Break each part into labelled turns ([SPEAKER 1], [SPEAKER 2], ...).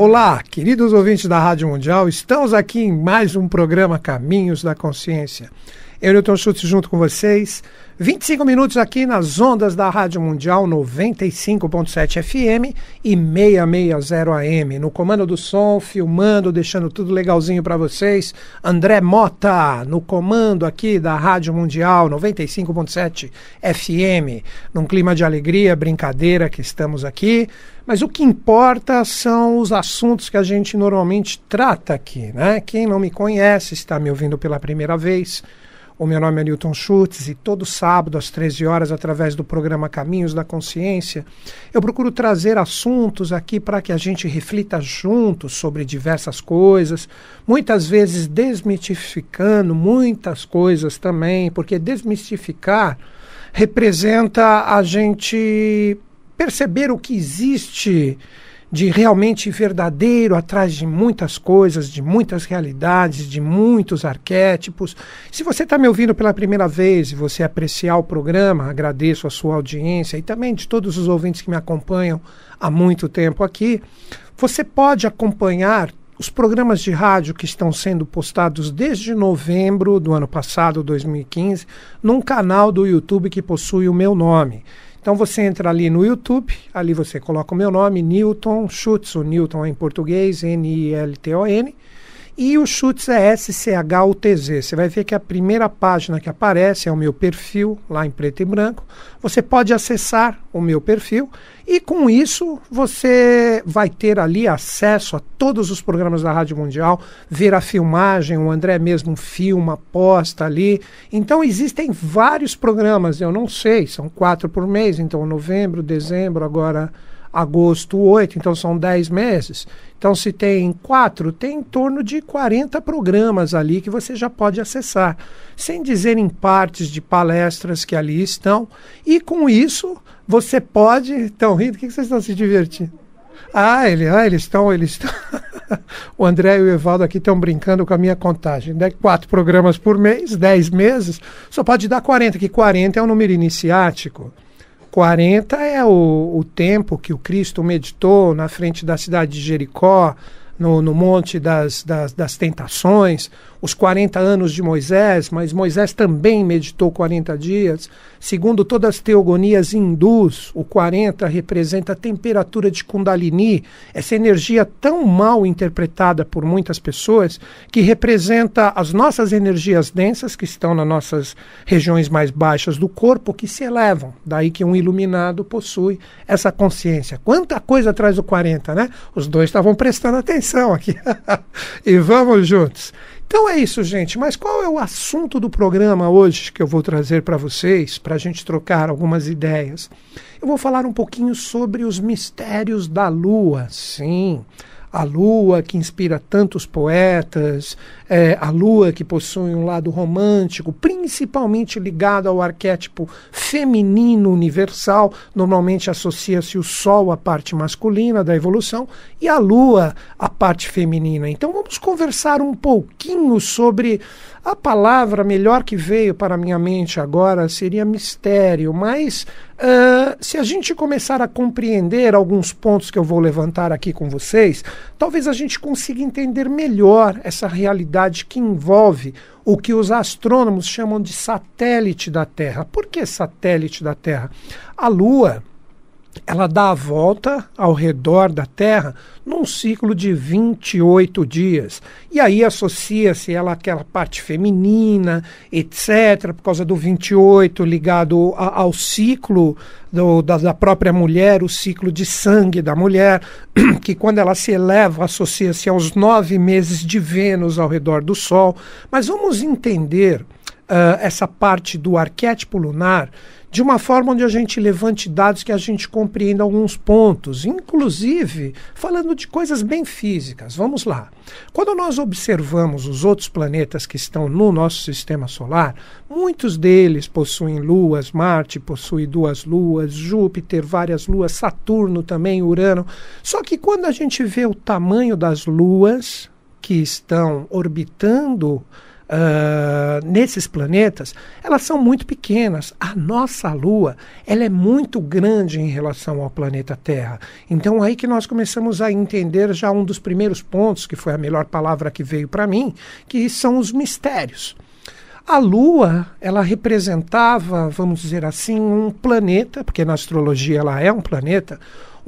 [SPEAKER 1] Olá, queridos ouvintes da Rádio Mundial, estamos aqui em mais um programa Caminhos da Consciência. Eu, Newton Schultz, junto com vocês. 25 minutos aqui nas ondas da Rádio Mundial 95.7 FM e 660 AM. No comando do som, filmando, deixando tudo legalzinho para vocês. André Mota, no comando aqui da Rádio Mundial 95.7 FM. Num clima de alegria, brincadeira que estamos aqui. Mas o que importa são os assuntos que a gente normalmente trata aqui, né? Quem não me conhece, está me ouvindo pela primeira vez o meu nome é Newton Schultz e todo sábado às 13 horas, através do programa Caminhos da Consciência, eu procuro trazer assuntos aqui para que a gente reflita juntos sobre diversas coisas, muitas vezes desmitificando muitas coisas também, porque desmistificar representa a gente perceber o que existe de realmente verdadeiro atrás de muitas coisas, de muitas realidades, de muitos arquétipos. Se você está me ouvindo pela primeira vez e você apreciar o programa, agradeço a sua audiência e também de todos os ouvintes que me acompanham há muito tempo aqui. Você pode acompanhar os programas de rádio que estão sendo postados desde novembro do ano passado, 2015, num canal do YouTube que possui o meu nome. Então você entra ali no YouTube, ali você coloca o meu nome, Newton Schutz, o Newton é em português, N-I-L-T-O-N, e o Schutz é SCHUTZ. Você vai ver que a primeira página que aparece é o meu perfil, lá em preto e branco. Você pode acessar o meu perfil e com isso você vai ter ali acesso a todos os programas da Rádio Mundial, ver a filmagem, o André mesmo filma, posta ali. Então existem vários programas, eu não sei, são quatro por mês, então novembro, dezembro, agora agosto 8, então são 10 meses. Então, se tem quatro, tem em torno de 40 programas ali que você já pode acessar, sem dizer em partes de palestras que ali estão. E com isso, você pode. Estão rindo? O que vocês estão se divertindo? Ah, ele, ah eles estão. Eles estão. o André e o Evaldo aqui estão brincando com a minha contagem. Né? Quatro programas por mês, 10 meses, só pode dar 40, que 40 é o um número iniciático. 40 é o, o tempo que o Cristo meditou na frente da cidade de Jericó, no, no Monte das, das, das, Tentações, os 40 anos de Moisés, mas Moisés também meditou 40 dias. Segundo todas as teogonias hindus, o 40 representa a temperatura de Kundalini, essa energia tão mal interpretada por muitas pessoas, que representa as nossas energias densas que estão nas nossas regiões mais baixas do corpo que se elevam. Daí que um iluminado possui essa consciência. Quanta coisa traz o 40, né? Os dois estavam prestando atenção aqui. e vamos juntos. Então é isso, gente. Mas qual é o assunto do programa hoje que eu vou trazer para vocês, para a gente trocar algumas ideias? Eu vou falar um pouquinho sobre os mistérios da Lua. Sim a lua que inspira tantos poetas, é, a lua que possui um lado romântico, principalmente ligado ao arquétipo feminino universal, normalmente associa-se o sol à parte masculina da evolução e a lua à parte feminina. Então vamos conversar um pouquinho sobre a palavra melhor que veio para minha mente agora seria mistério, mas uh, se a gente começar a compreender alguns pontos que eu vou levantar aqui com vocês, talvez a gente consiga entender melhor essa realidade que envolve o que os astrônomos chamam de satélite da Terra. Por que satélite da Terra? A Lua ela dá a volta ao redor da Terra num ciclo de 28 dias. E aí associa-se ela àquela parte feminina, etc., por causa do 28 ligado a, ao ciclo do, da, da, própria mulher, o ciclo de sangue da mulher, que quando ela se eleva associa-se aos nove meses de Vênus ao redor do Sol. Mas vamos entender uh, essa parte do arquétipo lunar de uma forma onde a gente levante dados que a gente compreenda alguns pontos, inclusive falando de coisas bem físicas. Vamos lá. Quando nós observamos os outros planetas que estão no nosso sistema solar, muitos deles possuem luas, Marte possui duas luas, Júpiter, várias luas, Saturno também, Urano. Só que quando a gente vê o tamanho das luas que estão orbitando uh, nesses planetas, elas são muito pequenas. A nossa Lua ela é muito grande em relação ao planeta Terra. Então, aí que nós começamos a entender já um dos primeiros pontos, que foi a melhor palavra que veio para mim, que são os mistérios. A Lua, ela representava, vamos dizer assim, um planeta, porque na astrologia ela é um planeta,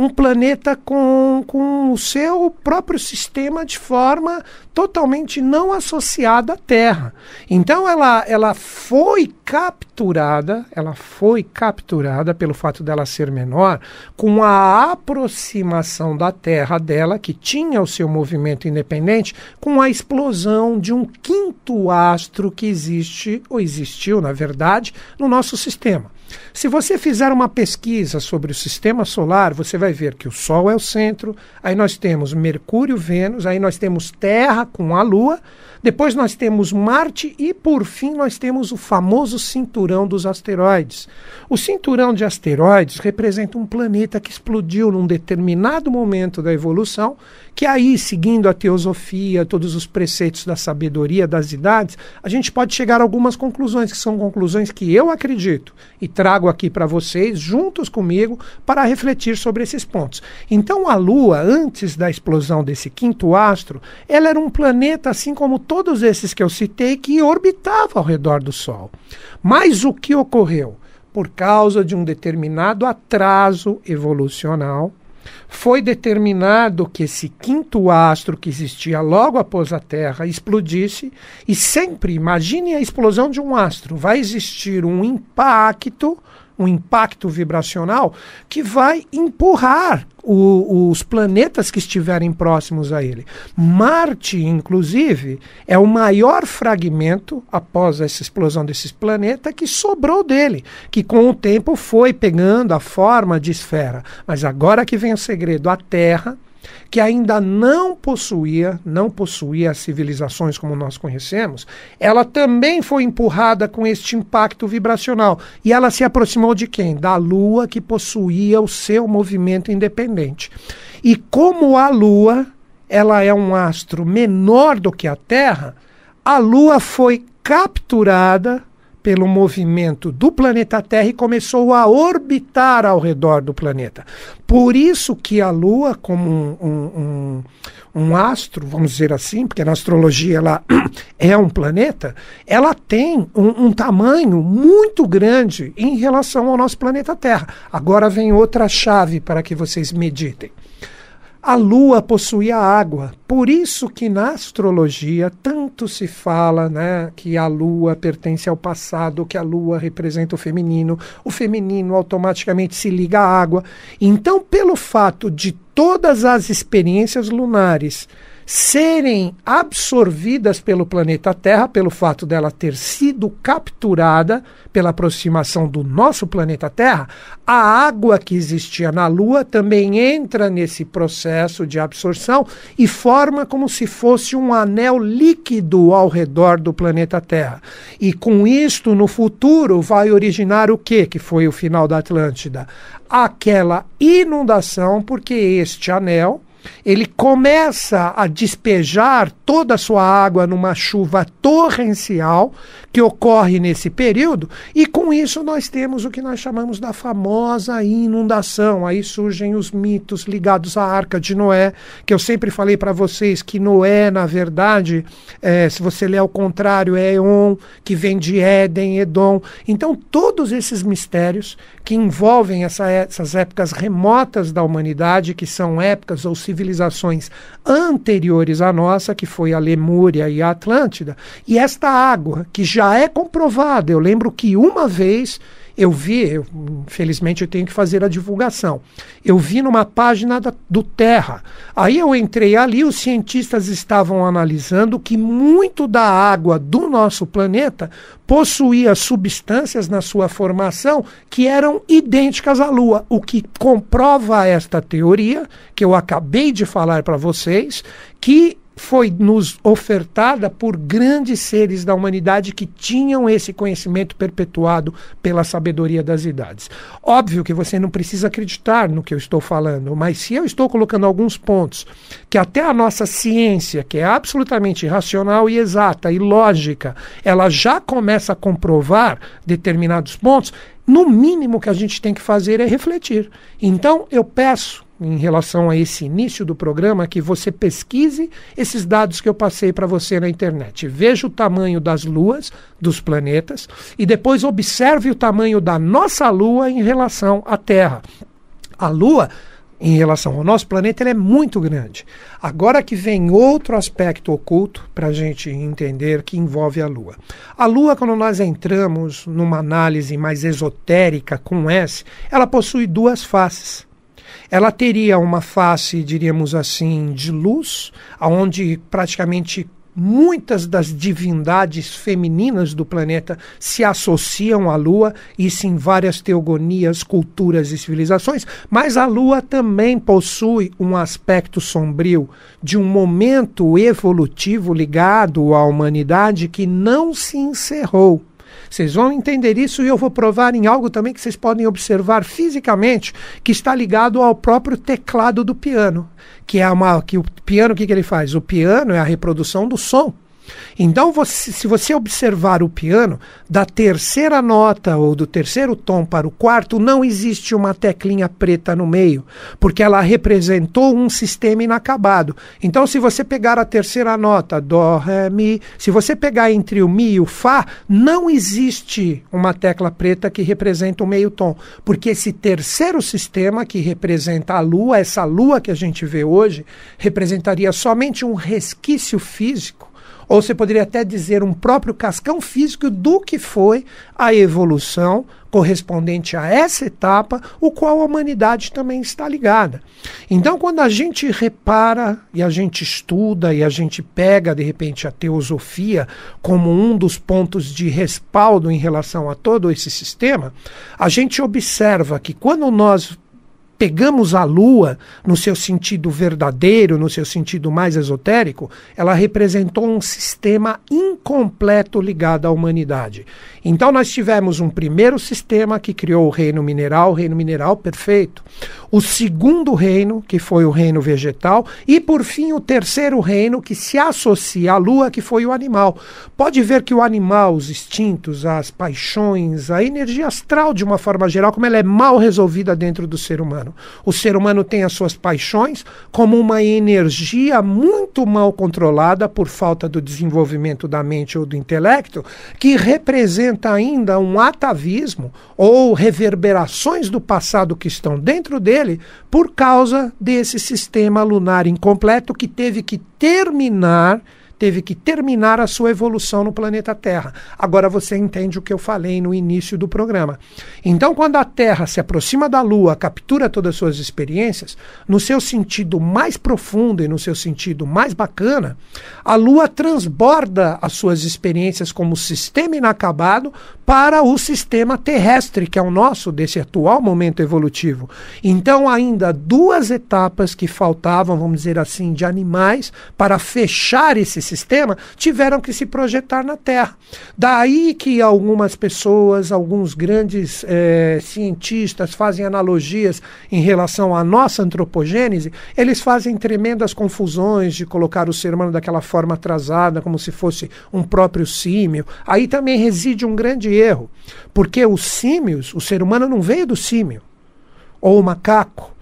[SPEAKER 1] um planeta com, com o seu próprio sistema de forma totalmente não associada à Terra. Então ela, ela foi capturada, ela foi capturada pelo fato dela ser menor, com a aproximação da Terra dela, que tinha o seu movimento independente, com a explosão de um quinto astro que existe, ou existiu, na verdade, no nosso sistema. Se você fizer uma pesquisa sobre o sistema solar, você vai ver que o Sol é o centro, aí nós temos Mercúrio, Vênus, aí nós temos Terra com a Lua, depois nós temos Marte e, por fim, nós temos o famoso cinturão dos asteroides. O cinturão de asteroides representa um planeta que explodiu num determinado momento da evolução, que aí, seguindo a teosofia, todos os preceitos da sabedoria das idades, a gente pode chegar a algumas conclusões, que são conclusões que eu acredito e trago aqui para vocês, juntos comigo, para refletir sobre esses pontos. Então, a Lua, antes da explosão desse quinto astro, ela era um planeta, assim como todos esses que eu citei, que orbitava ao redor do Sol. Mas o que ocorreu? Por causa de um determinado atraso evolucional, foi determinado que esse quinto astro que existia logo após a Terra explodisse, e sempre imagine a explosão de um astro, vai existir um impacto um impacto vibracional que vai empurrar o, os planetas que estiverem próximos a ele. Marte, inclusive, é o maior fragmento, após essa explosão desses planetas, que sobrou dele, que com o tempo foi pegando a forma de esfera. Mas agora que vem o segredo, a Terra que ainda não possuía, não possuía as civilizações como nós conhecemos, ela também foi empurrada com este impacto vibracional. E ela se aproximou de quem? Da Lua, que possuía o seu movimento independente. E como a Lua, ela é um astro menor do que a Terra, a Lua foi capturada pelo movimento do planeta Terra e começou a orbitar ao redor do planeta. Por isso que a Lua, como um, um, um astro, vamos dizer assim, porque na astrologia ela é um planeta, ela tem um, um tamanho muito grande em relação ao nosso planeta Terra. Agora vem outra chave para que vocês meditem. A lua possuía água, por isso que na astrologia tanto se fala né, que a lua pertence ao passado, que a lua representa o feminino, o feminino automaticamente se liga à água. Então, pelo fato de todas as experiências lunares serem absorvidas pelo planeta Terra, pelo fato dela ter sido capturada pela aproximação do nosso planeta Terra, a água que existia na Lua também entra nesse processo de absorção e forma como se fosse um anel líquido ao redor do planeta Terra. E com isto, no futuro, vai originar o que? Que foi o final da Atlântida? Aquela inundação, porque este anel ele começa a despejar toda a sua água numa chuva torrencial que ocorre nesse período, e com isso nós temos o que nós chamamos da famosa inundação. Aí surgem os mitos ligados à Arca de Noé, que eu sempre falei para vocês que Noé, na verdade, é, se você ler ao contrário, é Eon, que vem de Éden, Edom. Então, todos esses mistérios que envolvem essa, é, essas épocas remotas da humanidade, que são épocas ou civilizações anteriores à nossa, que foi a Lemúria e a Atlântida, e esta água, que já é comprovada, eu lembro que uma vez eu vi, eu, infelizmente eu tenho que fazer a divulgação. Eu vi numa página da, do Terra. Aí eu entrei ali, os cientistas estavam analisando que muito da água do nosso planeta possuía substâncias na sua formação que eram idênticas à Lua, o que comprova esta teoria que eu acabei de falar para vocês, que foi nos ofertada por grandes seres da humanidade que tinham esse conhecimento perpetuado pela sabedoria das idades. Óbvio que você não precisa acreditar no que eu estou falando, mas se eu estou colocando alguns pontos que até a nossa ciência, que é absolutamente racional e exata e lógica, ela já começa a comprovar determinados pontos, no mínimo que a gente tem que fazer é refletir. Então eu peço em relação a esse início do programa que você pesquise esses dados que eu passei para você na internet. Veja o tamanho das luas, dos planetas, e depois observe o tamanho da nossa lua em relação à Terra. A lua em relação ao nosso planeta, ele é muito grande. Agora que vem outro aspecto oculto para a gente entender que envolve a Lua. A Lua, quando nós entramos numa análise mais esotérica com S, ela possui duas faces. Ela teria uma face, diríamos assim, de luz, onde praticamente muitas das divindades femininas do planeta se associam à Lua, e sim várias teogonias, culturas e civilizações, mas a Lua também possui um aspecto sombrio de um momento evolutivo ligado à humanidade que não se encerrou vocês vão entender isso e eu vou provar em algo também que vocês podem observar fisicamente, que está ligado ao próprio teclado do piano, que é uma que o piano o que, que ele faz? O piano é a reprodução do som. Então, você, se você observar o piano, da terceira nota ou do terceiro tom para o quarto, não existe uma teclinha preta no meio, porque ela representou um sistema inacabado. Então, se você pegar a terceira nota, Dó, Ré, Mi, se você pegar entre o Mi e o Fá, não existe uma tecla preta que representa o meio tom, porque esse terceiro sistema que representa a Lua, essa Lua que a gente vê hoje, representaria somente um resquício físico ou você poderia até dizer um próprio cascão físico do que foi a evolução correspondente a essa etapa, o qual a humanidade também está ligada. Então, quando a gente repara e a gente estuda e a gente pega, de repente, a teosofia como um dos pontos de respaldo em relação a todo esse sistema, a gente observa que quando nós pegamos a Lua no seu sentido verdadeiro, no seu sentido mais esotérico, ela representou um sistema incompleto ligado à humanidade. Então nós tivemos um primeiro sistema que criou o reino mineral, o reino mineral perfeito. O segundo reino, que foi o reino vegetal, e por fim o terceiro reino que se associa à Lua, que foi o animal. Pode ver que o animal, os instintos, as paixões, a energia astral de uma forma geral, como ela é mal resolvida dentro do ser humano humano. O ser humano tem as suas paixões como uma energia muito mal controlada por falta do desenvolvimento da mente ou do intelecto, que representa ainda um atavismo ou reverberações do passado que estão dentro dele por causa desse sistema lunar incompleto que teve que terminar teve que terminar a sua evolução no planeta Terra. Agora você entende o que eu falei no início do programa. Então, quando a Terra se aproxima da Lua, captura todas as suas experiências, no seu sentido mais profundo e no seu sentido mais bacana, a Lua transborda as suas experiências como sistema inacabado para o sistema terrestre, que é o nosso, desse atual momento evolutivo. Então, ainda duas etapas que faltavam, vamos dizer assim, de animais para fechar esse sistema tiveram que se projetar na Terra. Daí que algumas pessoas, alguns grandes é, cientistas fazem analogias em relação à nossa antropogênese, eles fazem tremendas confusões de colocar o ser humano daquela forma atrasada, como se fosse um próprio símio. Aí também reside um grande erro, porque os símios, o ser humano não veio do símio, ou o macaco,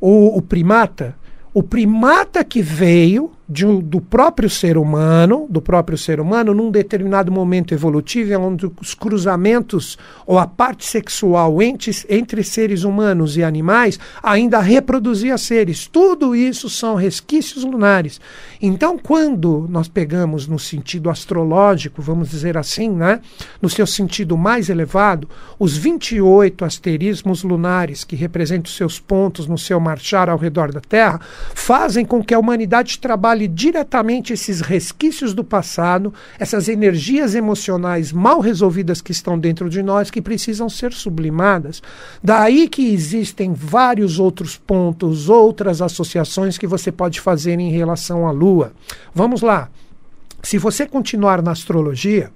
[SPEAKER 1] ou o primata. O primata que veio de um, do próprio ser humano, do próprio ser humano, num determinado momento evolutivo, é onde os cruzamentos ou a parte sexual entre, entre seres humanos e animais ainda reproduzia seres. Tudo isso são resquícios lunares. Então, quando nós pegamos no sentido astrológico, vamos dizer assim, né, no seu sentido mais elevado, os 28 asterismos lunares que representam seus pontos no seu marchar ao redor da Terra, fazem com que a humanidade trabalhe trabalhe diretamente esses resquícios do passado, essas energias emocionais mal resolvidas que estão dentro de nós, que precisam ser sublimadas. Daí que existem vários outros pontos, outras associações que você pode fazer em relação à Lua. Vamos lá. Se você continuar na astrologia,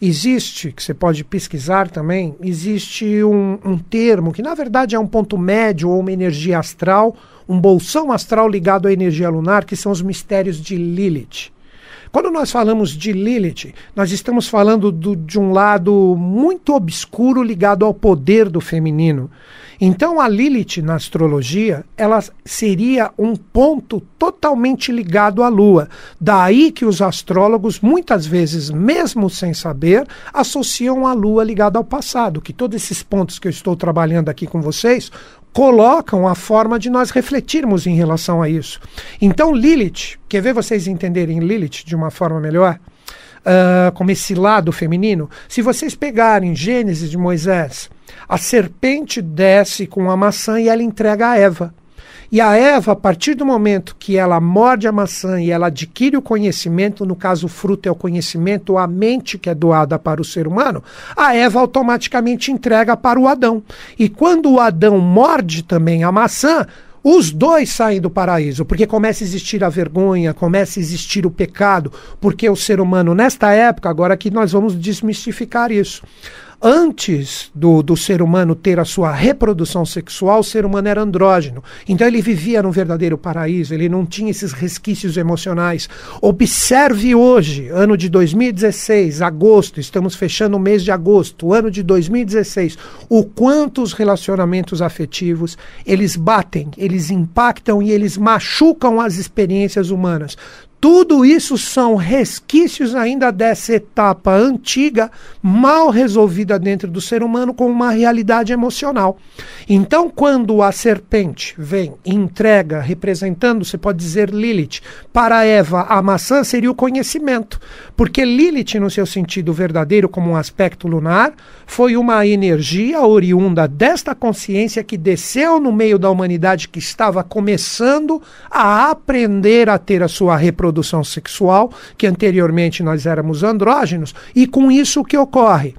[SPEAKER 1] existe, que você pode pesquisar também, existe um, um termo que na verdade é um ponto médio ou uma energia astral um bolsão astral ligado à energia lunar, que são os mistérios de Lilith. Quando nós falamos de Lilith, nós estamos falando do, de um lado muito obscuro ligado ao poder do feminino. Então, a Lilith na astrologia, ela seria um ponto totalmente ligado à lua. Daí que os astrólogos, muitas vezes, mesmo sem saber, associam a lua ligada ao passado, que todos esses pontos que eu estou trabalhando aqui com vocês, colocam a forma de nós refletirmos em relação a isso. Então, Lilith, quer ver vocês entenderem Lilith de uma forma melhor? Uh, como esse lado feminino, se vocês pegarem Gênesis de Moisés, a serpente desce com a maçã e ela entrega a Eva. E a Eva, a partir do momento que ela morde a maçã e ela adquire o conhecimento, no caso o fruto é o conhecimento, a mente que é doada para o ser humano, a Eva automaticamente entrega para o Adão. E quando o Adão morde também a maçã, os dois saem do paraíso, porque começa a existir a vergonha, começa a existir o pecado, porque o ser humano, nesta época, agora que nós vamos desmistificar isso. Antes do, do ser humano ter a sua reprodução sexual, o ser humano era andrógeno. Então ele vivia num verdadeiro paraíso, ele não tinha esses resquícios emocionais. Observe hoje, ano de 2016, agosto, estamos fechando o mês de agosto, ano de 2016, o quanto os relacionamentos afetivos, eles batem, eles impactam e eles machucam as experiências humanas. Tudo isso são resquícios ainda dessa etapa antiga, mal resolvida dentro do ser humano, com uma realidade emocional. Então, quando a serpente vem e entrega, representando, você pode dizer Lilith, para Eva, a maçã seria o conhecimento. Porque Lilith, no seu sentido verdadeiro, como um aspecto lunar, foi uma energia oriunda desta consciência que desceu no meio da humanidade que estava começando a aprender a ter a sua reprodução reprodução sexual, que anteriormente nós éramos andrógenos, e com isso o que ocorre?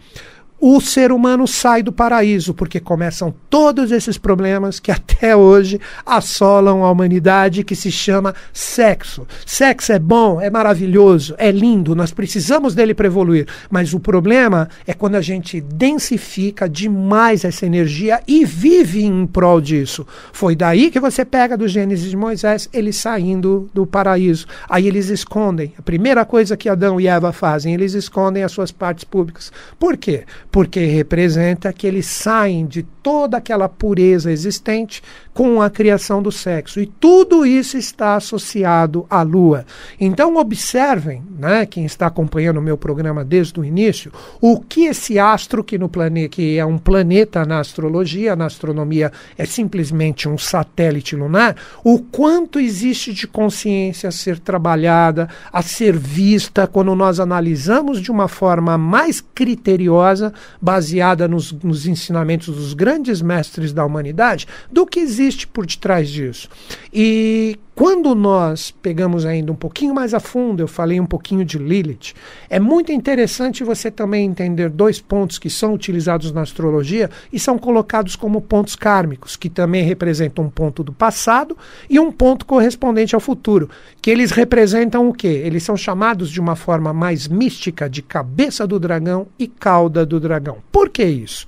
[SPEAKER 1] o ser humano sai do paraíso, porque começam todos esses problemas que até hoje assolam a humanidade, que se chama sexo. Sexo é bom, é maravilhoso, é lindo, nós precisamos dele para evoluir, mas o problema é quando a gente densifica demais essa energia e vive em prol disso. Foi daí que você pega do Gênesis de Moisés, ele saindo do paraíso. Aí eles escondem. A primeira coisa que Adão e Eva fazem, eles escondem as suas partes públicas. Por quê? porque representa que eles saem de toda aquela pureza existente com a criação do sexo. E tudo isso está associado à Lua. Então, observem, né, quem está acompanhando o meu programa desde o início, o que esse astro, que, no plane... que é um planeta na astrologia, na astronomia é simplesmente um satélite lunar, o quanto existe de consciência a ser trabalhada, a ser vista, quando nós analisamos de uma forma mais criteriosa, baseada nos, nos ensinamentos dos grandes mestres da humanidade, do que existe existe por detrás disso. E quando nós pegamos ainda um pouquinho mais a fundo, eu falei um pouquinho de Lilith, é muito interessante você também entender dois pontos que são utilizados na astrologia e são colocados como pontos kármicos, que também representam um ponto do passado e um ponto correspondente ao futuro, que eles representam o quê? Eles são chamados de uma forma mais mística de cabeça do dragão e cauda do dragão. Por que isso?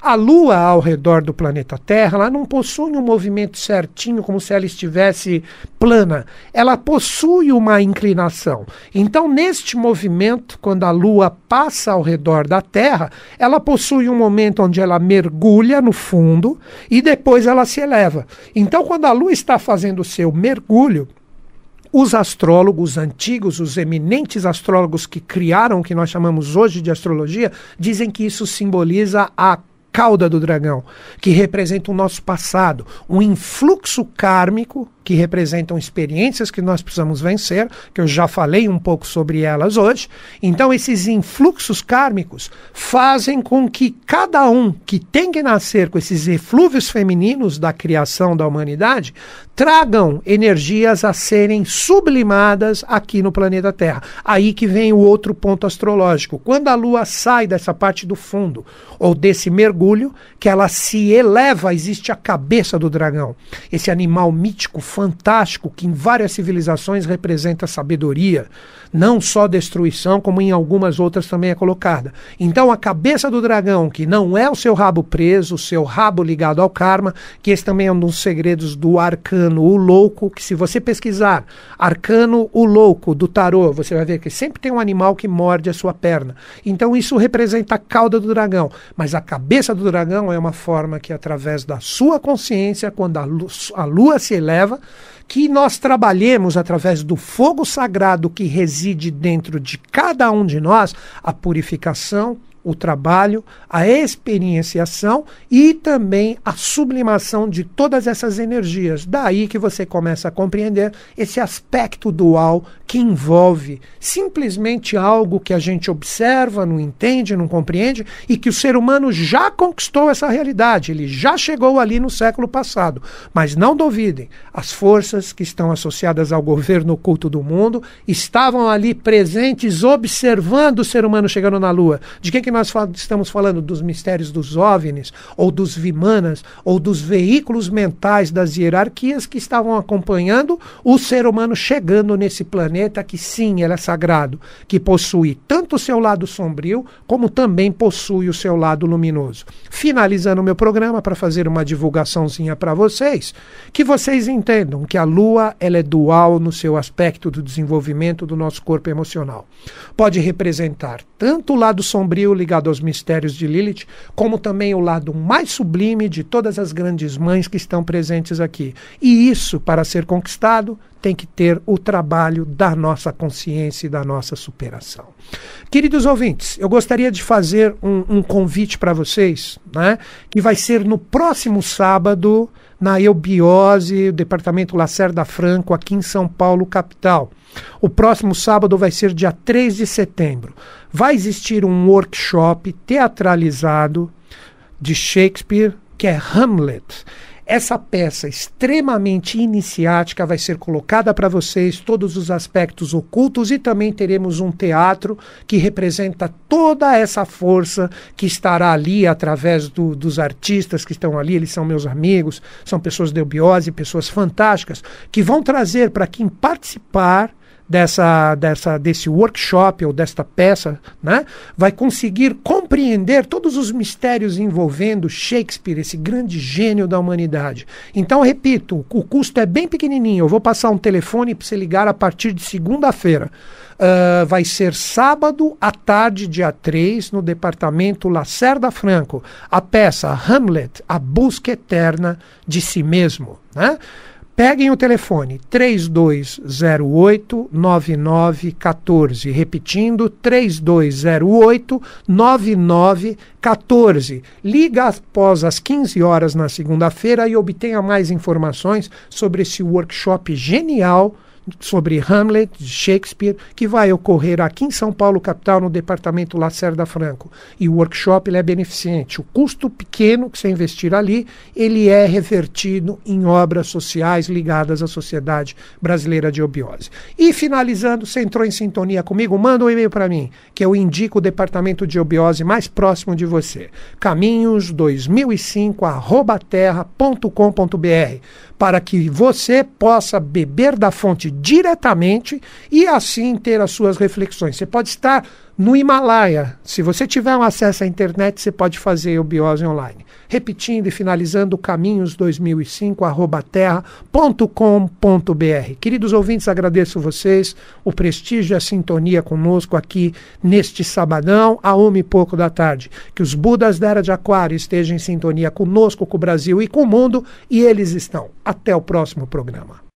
[SPEAKER 1] A Lua ao redor do planeta Terra, ela não possui um movimento certinho como se ela estivesse plana. Ela possui uma inclinação. Então, neste movimento, quando a Lua passa ao redor da Terra, ela possui um momento onde ela mergulha no fundo e depois ela se eleva. Então, quando a Lua está fazendo o seu mergulho, os astrólogos antigos, os eminentes astrólogos que criaram o que nós chamamos hoje de astrologia, dizem que isso simboliza a cauda do dragão, que representa o nosso passado, um influxo kármico que representam experiências que nós precisamos vencer, que eu já falei um pouco sobre elas hoje. Então, esses influxos kármicos fazem com que cada um que tem que nascer com esses eflúvios femininos da criação da humanidade tragam energias a serem sublimadas aqui no planeta Terra. Aí que vem o outro ponto astrológico. Quando a Lua sai dessa parte do fundo ou desse mergulho, que ela se eleva, existe a cabeça do dragão, esse animal mítico fantástico que em várias civilizações representa sabedoria, não só destruição, como em algumas outras também é colocada. Então a cabeça do dragão, que não é o seu rabo preso, o seu rabo ligado ao karma, que esse também é um dos segredos do arcano, o louco, que se você pesquisar arcano, o louco do tarô, você vai ver que sempre tem um animal que morde a sua perna. Então isso representa a cauda do dragão, mas a cabeça do dragão é uma forma que através da sua consciência, quando a a lua se eleva, que nós trabalhemos através do fogo sagrado que reside dentro de cada um de nós a purificação o trabalho, a experienciação e também a sublimação de todas essas energias. Daí que você começa a compreender esse aspecto dual que envolve simplesmente algo que a gente observa, não entende, não compreende e que o ser humano já conquistou essa realidade, ele já chegou ali no século passado. Mas não duvidem, as forças que estão associadas ao governo oculto do mundo estavam ali presentes observando o ser humano chegando na lua. De quem que nós nós fal estamos falando dos mistérios dos OVNIs, ou dos Vimanas, ou dos veículos mentais das hierarquias que estavam acompanhando o ser humano chegando nesse planeta que sim, ele é sagrado, que possui tanto o seu lado sombrio, como também possui o seu lado luminoso. Finalizando o meu programa para fazer uma divulgaçãozinha para vocês, que vocês entendam que a Lua ela é dual no seu aspecto do desenvolvimento do nosso corpo emocional. Pode representar tanto o lado sombrio ligado aos mistérios de Lilith, como também o lado mais sublime de todas as grandes mães que estão presentes aqui. E isso, para ser conquistado, tem que ter o trabalho da nossa consciência e da nossa superação. Queridos ouvintes, eu gostaria de fazer um, um convite para vocês, né? Que vai ser no próximo sábado na Eubiose, Departamento Lacerda Franco, aqui em São Paulo, capital. O próximo sábado vai ser dia 3 de setembro. Vai existir um workshop teatralizado de Shakespeare, que é Hamlet. Essa peça extremamente iniciática vai ser colocada para vocês, todos os aspectos ocultos, e também teremos um teatro que representa toda essa força que estará ali através do, dos artistas que estão ali. Eles são meus amigos, são pessoas de eubiose, pessoas fantásticas, que vão trazer para quem participar dessa, dessa, desse workshop ou desta peça, né, vai conseguir compreender todos os mistérios envolvendo Shakespeare, esse grande gênio da humanidade. Então, repito, o custo é bem pequenininho. Eu vou passar um telefone para você ligar a partir de segunda-feira. Uh, vai ser sábado à tarde, dia 3, no departamento Lacerda Franco, a peça Hamlet, A Busca Eterna de Si Mesmo. Né? Peguem o telefone 3208-9914. Repetindo, 3208-9914. Liga após as 15 horas na segunda-feira e obtenha mais informações sobre esse workshop genial sobre Hamlet, de Shakespeare, que vai ocorrer aqui em São Paulo, capital, no departamento Lacerda Franco. E o workshop ele é beneficente. O custo pequeno que você investir ali, ele é revertido em obras sociais ligadas à Sociedade Brasileira de Obiose. E finalizando, você entrou em sintonia comigo, manda um e-mail para mim, que eu indico o departamento de obiose mais próximo de você. Caminhos2005@terra.com.br para que você possa beber da fonte diretamente e assim ter as suas reflexões. Você pode estar no Himalaia. Se você tiver um acesso à internet, você pode fazer o Biose Online. Repetindo e finalizando, caminhos2005, terra.com.br. Queridos ouvintes, agradeço vocês, o prestígio e a sintonia conosco aqui neste sabadão, a uma e pouco da tarde. Que os Budas da Era de Aquário estejam em sintonia conosco, com o Brasil e com o mundo, e eles estão. Até o próximo programa.